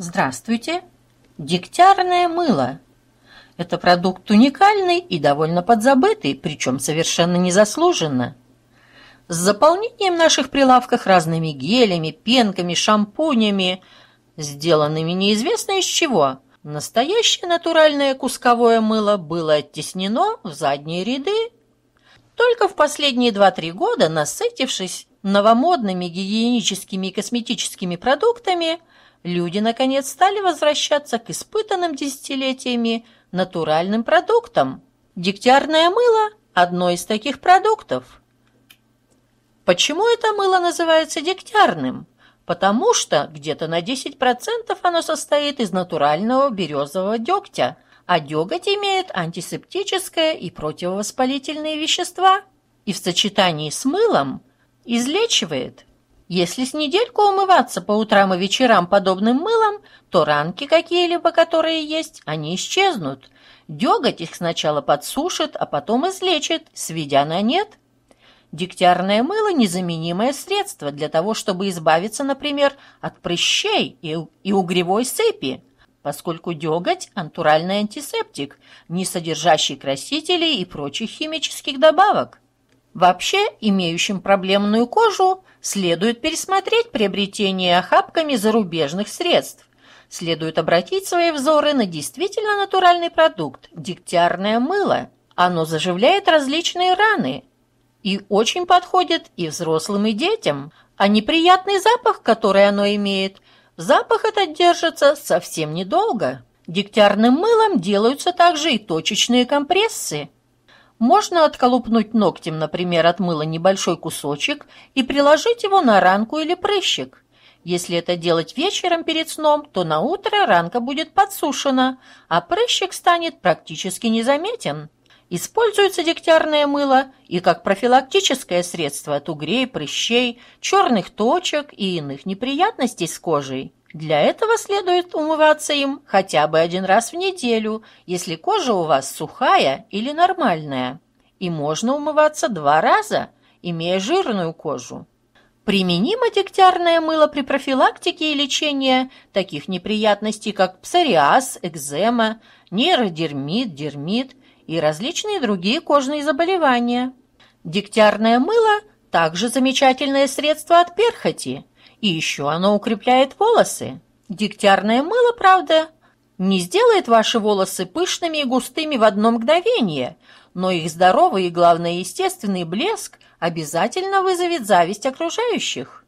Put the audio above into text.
Здравствуйте! Дегтярное мыло. Это продукт уникальный и довольно подзабытый, причем совершенно незаслуженно. С заполнением в наших прилавках разными гелями, пенками, шампунями, сделанными неизвестно из чего, настоящее натуральное кусковое мыло было оттеснено в задние ряды. Только в последние 2-3 года, насытившись новомодными гигиеническими и косметическими продуктами – люди, наконец, стали возвращаться к испытанным десятилетиями натуральным продуктам. Дегтярное мыло – одно из таких продуктов. Почему это мыло называется дегтярным? Потому что где-то на 10% оно состоит из натурального березового дегтя, а деготь имеет антисептическое и противовоспалительные вещества и в сочетании с мылом излечивает. Если с недельку умываться по утрам и вечерам подобным мылом, то ранки какие-либо, которые есть, они исчезнут. Деготь их сначала подсушит, а потом излечит, сведя на нет. Дегтярное мыло – незаменимое средство для того, чтобы избавиться, например, от прыщей и, угревой сыпи, поскольку деготь – антуральный антисептик, не содержащий красителей и прочих химических добавок. Вообще, имеющим проблемную кожу – Следует пересмотреть приобретение охапками зарубежных средств. Следует обратить свои взоры на действительно натуральный продукт – дегтярное мыло. Оно заживляет различные раны и очень подходит и взрослым, и детям. А неприятный запах, который оно имеет, запах этот держится совсем недолго. Дегтярным мылом делаются также и точечные компрессы – можно отколупнуть ногтем, например, от мыла небольшой кусочек и приложить его на ранку или прыщик. Если это делать вечером перед сном, то на утро ранка будет подсушена, а прыщик станет практически незаметен. Используется дегтярное мыло и как профилактическое средство от угрей, прыщей, черных точек и иных неприятностей с кожей. Для этого следует умываться им хотя бы один раз в неделю, если кожа у вас сухая или нормальная. И можно умываться два раза, имея жирную кожу. Применимо дегтярное мыло при профилактике и лечении таких неприятностей, как псориаз, экзема, нейродермит, дермит и различные другие кожные заболевания. Дегтярное мыло – также замечательное средство от перхоти – и еще оно укрепляет волосы. Дегтярное мыло, правда, не сделает ваши волосы пышными и густыми в одно мгновение, но их здоровый и, главное, естественный блеск обязательно вызовет зависть окружающих.